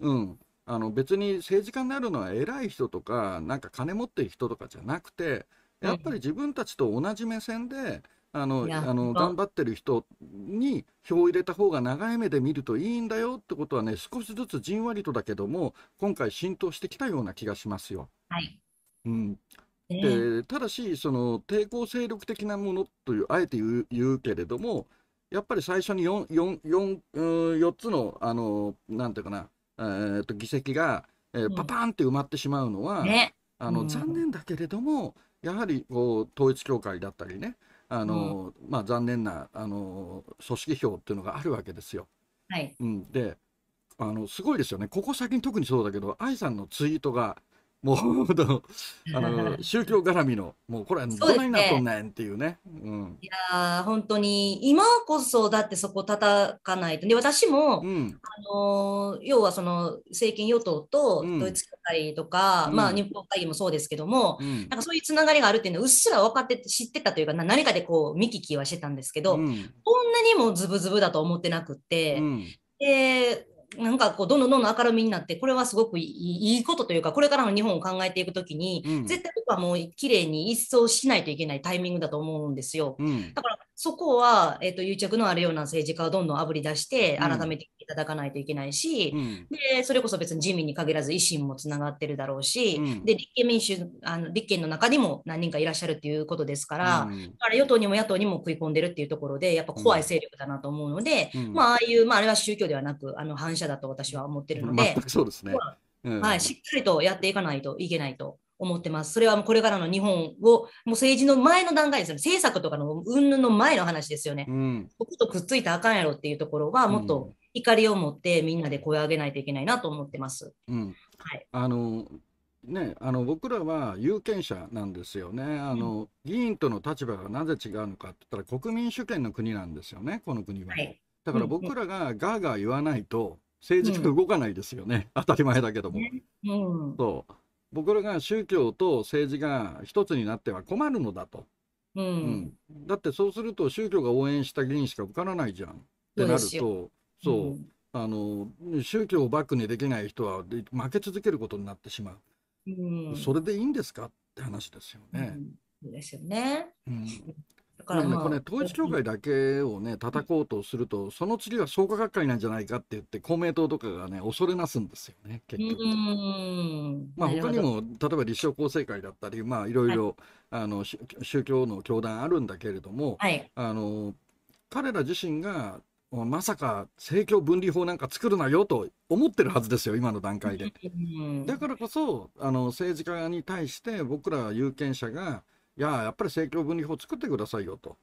うん、うんあの別に政治家になるのは偉い人とかなんか金持ってる人とかじゃなくてやっぱり自分たちと同じ目線で、あのあの頑張ってる人に票を入れた方が長い目で見るといいんだよってことはね少しずつじんわりとだけども今回浸透してきたような気がしますよ。はい、うんえー、ただしその抵抗勢力的なものというあえて言うけれどもやっぱり最初に 4, 4, 4, 4つのあのなんていうかな、えー、と議席が、えー、パパンって埋まってしまうのは、ね、あの残念だけれども、やはりこう統一教会だったりね、あの、うん、まあ、残念なあの組織票っていうのがあるわけですよ。はいうん、であのすごいですよねここ最近特にそうだけど AI さんのツイートがもうあの宗教絡みのもうこれはどないなっとんねんっていうね。ううん、いや本当に今こそだってそこ叩かないとで私も、うん、あの要はその政権与党と統一教会とか、うん、まあ日本会議もそうですけども、うん、なんかそういうつながりがあるっていうのはうっすら分かって知ってたというか何かでこう見聞きはしてたんですけど、こんなにもズブズブだと思ってなくて。でなんかこうどんどんどんどん明るみになってこれはすごくいいことというかこれからの日本を考えていくときに、うん、絶対僕はもう綺麗に一掃しないといけないタイミングだと思うんですよ。だからそこは、えっ、ー、と、癒着のあるような政治家をどんどんあぶり出して、改めていただかないといけないし、うん、で、それこそ別に自民に限らず維新もつながってるだろうし、うん、で、立憲民主、あの立憲の中にも何人かいらっしゃるっていうことですから、うん、あ与党にも野党にも食い込んでるっていうところで、やっぱ怖い勢力だなと思うので、まあ、あいう、まあ、あれは宗教ではなく、あの、反射だと私は思ってるので、はい、しっかりとやっていかないといけないと思ってます。それはもうこれからの日本を、もう政治の前の段階ですよね。政策とかの云々の前の話ですよね。うん、僕とくっついたらあかんやろっていうところは、もっと怒りを持ってみんなで声を上げないといけないなと思ってます。うん、あのね、あの僕らは有権者なんですよねあの、うん、議員との立場がなぜ違うのかって言ったら国民主権の国なんですよねこの国は、はい、だから僕らがガーガー言わないと政治家動かないですよね、うん、当たり前だけども、うん、そう僕らが宗教と政治が一つになっては困るのだと。うん、うん、だってそうすると宗教が応援した議員しか受からないじゃんってなるとそう、うん、あの宗教をバックにできない人は負け続けることになってしまう、うん、それでいいんですかって話ですよね。ですよね。うんだからまあ、これ、ね、統一教会だけをね、叩こうとすると、その次は創価学会なんじゃないかって言って、公明党とかがね、恐れなすんですよね、結局。まあ、他にも、例えば立正厚生会だったり、まあ、いろいろ、はい、あの、宗教の教団あるんだけれども、はい、あの、彼ら自身が、まさか政教分離法なんか作るなよと思ってるはずですよ、今の段階で。だからこそ、あの、政治家に対して僕ら有権者が、いや、やっぱり政教分離法作ってくださいよと。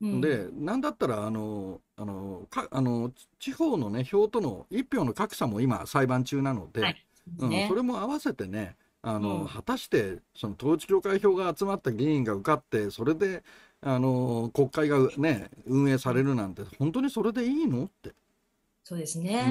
うん、で、なんだったら、あの、あの、かあの地方のね、票との一票の格差も今、裁判中なので、はい、うん、ね、それも合わせてね、あの、うん、果たしてその統一教会票が集まった議員が受かってそれであの国会が、ね、運営されるなんて本当にそれでいいのって。そうですね、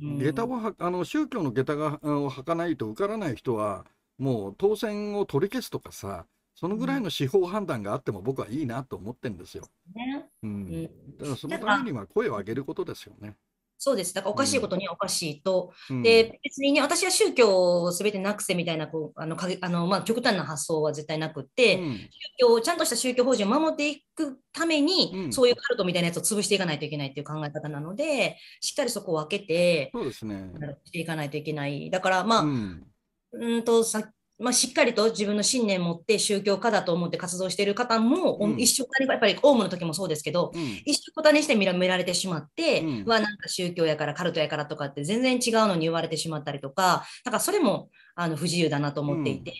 うん、下駄をはあの宗教の下駄がを履かないと受からない人はもう当選を取り消すとかさそのぐらいの司法判断があっても僕はいいなと思ってるんですよ。ね、うん。だからそのためには声を上げることですよね。そうです。だからおかしいことにはおかしいと。うん、で、別にね、私は宗教を全てなくせみたいな、こうあのかあのまあ、極端な発想は絶対なくて、うん、宗教をちゃんとした宗教法人を守っていくために、うん、そういうカルトみたいなやつを潰していかないといけないっていう考え方なので、しっかりそこを分けて、そうですね。していかないといけない。だから、まあ、うんとさまあ、しっかりと自分の信念を持って宗教家だと思って活動している方も、うん、一緒にやっぱりオウムの時もそうですけど、うん、一緒こたにして見られてしまって、うん、はなんか宗教やからカルトやからとかって全然違うのに言われてしまったりとかだからそれもあの不自由だなと思っていて、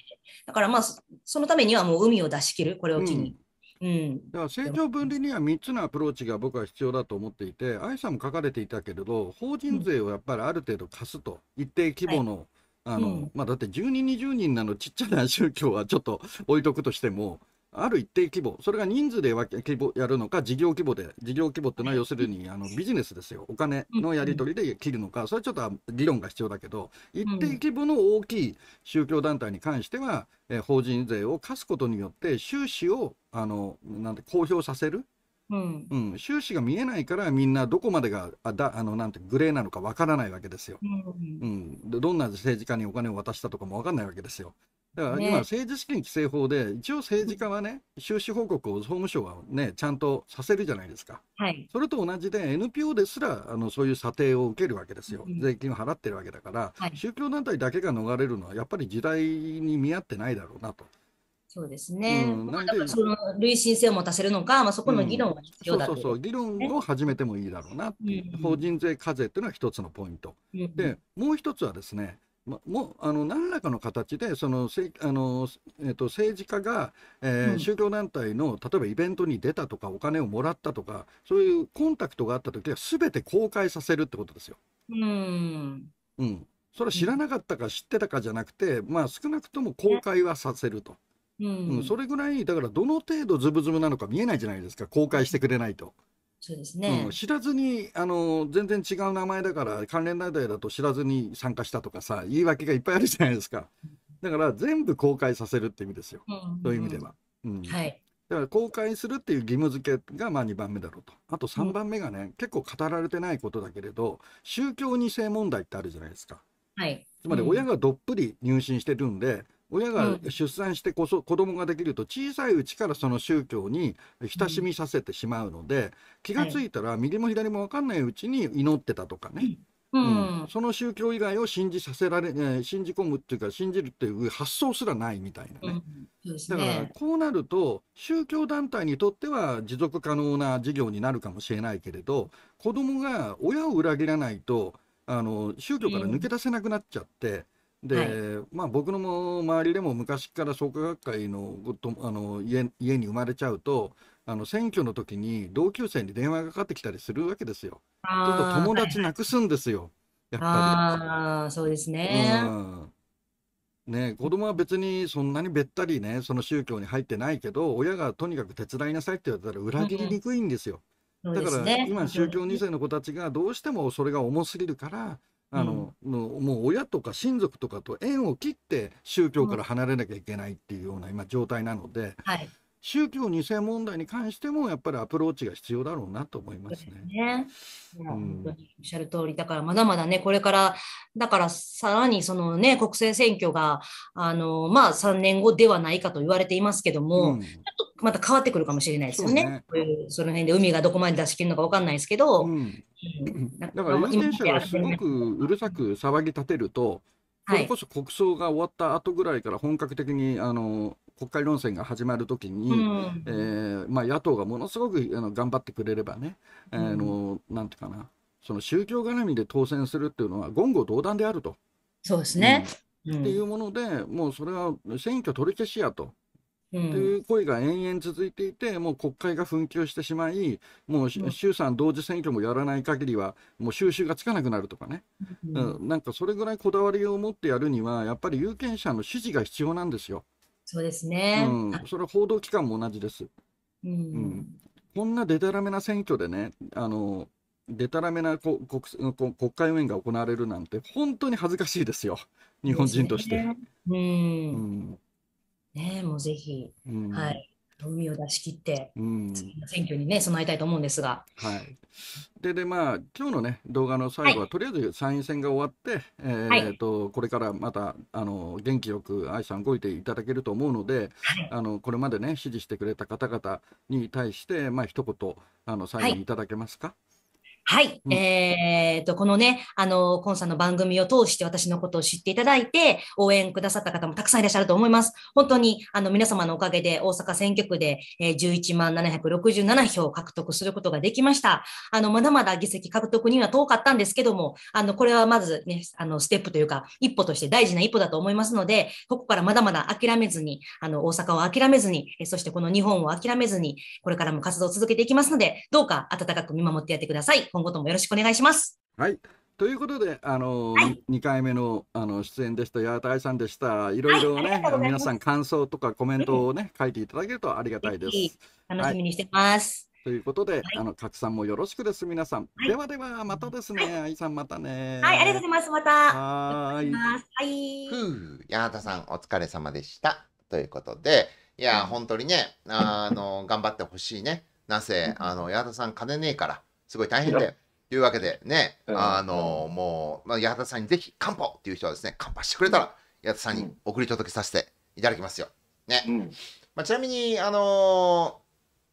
だからまあそのためにはもう海を出し切るこれを機に。うん、だから政情分離には3つのアプローチが僕は必要だと思っていて、愛さんも書かれていたけれど、法人税をやっぱりある程度貸すと、一定規模のあの、うん、まあだって10人20人なのちっちゃな宗教はちょっと置いとくとしてもある一定規模それが人数で規模やるのか事業規模で事業規模ってのは要するにあのビジネスですよお金のやり取りで切るのかそれはちょっと議論が必要だけど一定規模の大きい宗教団体に関しては、え法人税を課すことによって収支をあのなんて公表させるうん、うん、収支が見えないからみんなどこまでがあだあのなんてグレーなのかわからないわけですよ、うん、うん、どんな政治家にお金を渡したとかもわかんないわけですよ。だから今、政治資金規正法で、一応政治家はね、収支報告を総務省はね、ちゃんとさせるじゃないですか。はい、それと同じで、NPO ですらあのそういう査定を受けるわけですよ。税金を払ってるわけだから、はい、宗教団体だけが逃れるのは、やっぱり時代に見合ってないだろうなと。そうですね。うん、なんで、まあ、その累進性を持たせるのか、まあ、そこの議論は必要だうん、そうそう議論を始めてもいいだろうなっていう、うんうん、法人税課税っていうのは一つのポイント。うんうん、で、もう一つはですね、ま、もうあの何らかの形でそのせあの、えー、と政治家が、えー、うん、宗教団体の例えばイベントに出たとかお金をもらったとかそういうコンタクトがあった時はすべて公開させるってことですよ。うん、うん、それは知らなかったか知ってたかじゃなくて、まあ、少なくとも公開はさせると。うん、うん、それぐらい、だからどの程度ズブズブなのか見えないじゃないですか、公開してくれないと。そうですね、うん、知らずにあの全然違う名前だから関連団体だと知らずに参加したとかさ言い訳がいっぱいあるじゃないですかだから全部公開させるって意味ですよ、うん、そういう意味では、うん、はい、だから公開するっていう義務付けがまあ2番目だろうとあと3番目がね、結構語られてないことだけれど宗教2世問題ってあるじゃないですか、はい、つまり親がどっぷり入信してるんで、親が出産してこそ子供ができると小さいうちからその宗教に親しみさせてしまうので気が付いたら右も左も分かんないうちに祈ってたとかね、うん、その宗教以外を信じさせられ、え信じ込むっていうか信じるっていう発想すらないみたいなね。うん、ねだからこうなると宗教団体にとっては持続可能な事業になるかもしれないけれど子供が親を裏切らないとあの宗教から抜け出せなくなっちゃって。うんで、はい、まあ僕の周りでも昔から創価学会のとあの家家に生まれちゃうとあの選挙の時に同級生に電話がかかってきたりするわけですよ。ちょっと友達なくすんですよ。やっぱり。ああそうですね。うんね、子供は別にそんなにべったりねその宗教に入ってないけど親がとにかく手伝いなさいって言われたら裏切りにくいんですよ。うん、だから、ね、今宗教2世の子たちがどうしてもそれが重すぎるからあの、うん、もう親とか親族とかと縁を切って宗教から離れなきゃいけないっていうような今状態なので、はい、宗教2世問題に関してもやっぱりアプローチが必要だろうなと思いますね。おっしゃる通りだからまだまだねこれからだからさらにそのね国政選挙があのまあ3年後ではないかと言われていますけども、うん、ちょっとまた変わってくるかもしれないですよね。そ、ね、その辺で海がどこまで出し切るのか分かんないですけど、うん、だから有権者がすごくうるさく騒ぎ立てると、それこそ国葬が終わった後ぐらいから本格的にあの国会論戦が始まるときに、うん、えー、まあ、野党がものすごくあの頑張ってくれればね、うん、あのなんていうかなその宗教絡みで当選するっていうのは言語道断であると。そうですね、うん、っていうものでもうそれは選挙取り消しやと。と、うん、いう声が延々続いていて、もう国会が紛糾してしまい、もう衆参同時選挙もやらない限りは、もう収拾がつかなくなるとかね、うん、うん、なんかそれぐらいこだわりを持ってやるには、やっぱり有権者の支持が必要なんですよ。そうですね。うん、それは報道機関も同じです。うん、うん、こんなでたらめな選挙でね、あのでたらめなこ国国会運営が行われるなんて、本当に恥ずかしいですよ、日本人として。ね、うん、うん、ねもうぜひ、うん、はい。海を出し切って、選挙にね、備えたいと思うんですが。はい、でで、まあ今日のね、動画の最後は、はい、とりあえず参院選が終わって、えーと、はい、これからまたあの元気よく愛さん、動いていただけると思うので、はい、あのこれまでね、支持してくれた方々に対して、まあ一言あの最後にいただけますか。はい。うん、えっ、と、このね、あの、コンさんの番組を通して私のことを知っていただいて、応援くださった方もたくさんいらっしゃると思います。本当に、あの、皆様のおかげで大阪選挙区で、えー、11万767票を獲得することができました。あの、まだまだ議席獲得には遠かったんですけども、あの、これはまずね、あの、ステップというか、一歩として大事な一歩だと思いますので、ここからまだまだ諦めずに、あの、大阪を諦めずに、そしてこの日本を諦めずに、これからも活動を続けていきますので、どうか温かく見守ってやってください。今後ともよろしくお願いします。はいということで、あの、はい、回目のあの出演でした、八幡さんでした。いろいろね、はい、皆さん感想とかコメントをね、書いていただけるとありがたいです。楽しみにしてます。はい、ということで、あの拡散もよろしくです、皆さん。ではでは、またですね、愛、さんまたね。はい、ありがとうございます。また。はい。はい。ふう、八幡さん、お疲れ様でした。ということで、いや、本当にね、あの、頑張ってほしいね。なぜ、あの、八幡さん、金ねえから。すごい大変だよ。というわけでね、あの、もう、まあ、八幡さんにぜひ、ん方っていう人はですね、ん方してくれたら、八幡さんに送り届けさせていただきますよ。ね。うん、まあ、ちなみに、あの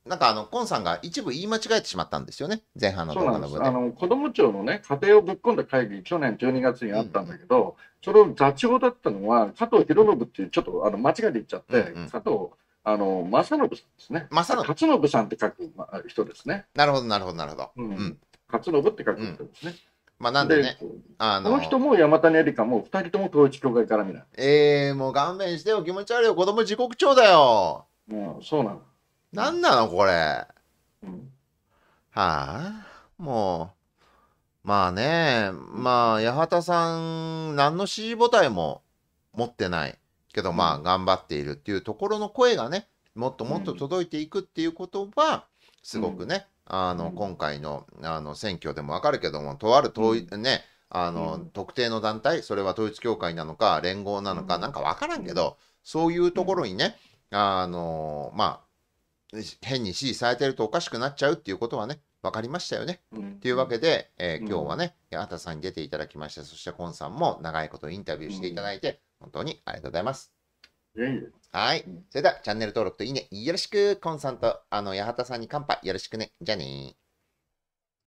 ー、なんかあの、コンさんが一部言い間違えてしまったんですよね、前半の動画の部で。あの、子供庁のね、家庭をぶっ込んだ会議、去年12月にあったんだけど、うん、それを座長だったのは、加藤博信っていう、ちょっとあの間違えて言っちゃって、うんうん、加藤、あの正信さんですね。正信勝信さんって書く人ですね。なるほど、なるほど、なるほど。うん。勝信って書く人ですね。まあなんでね、あのこの人も山谷絵里香も二人とも統一教会から見ない。ええもう顔面してよ、気持ち悪いよ、子供時刻長だよ。もうそうなの。なんなの、これ。うん、はあ、もう、まあね、まあ、八幡さん、何の支持母体も持ってない。けどまあ頑張っているっていうところの声がねもっともっと届いていくっていうことはすごくね、あの今回のあの選挙でもわかるけどもとあるねあの、特定の団体それは統一教会なのか連合なのかなんかわからんけどそういうところにねあのまあ変に支持されてるとおかしくなっちゃうっていうことはね分かりましたよね。と、うん、いうわけで、えー、今日はね、八幡さんに出ていただきましてそしてコンさんも長いことインタビューしていただいて、本当にありがとうございます。はい。それでは、チャンネル登録といいね、よろしく、コンさント、あの、八幡さんに乾杯、よろしくね。じゃあね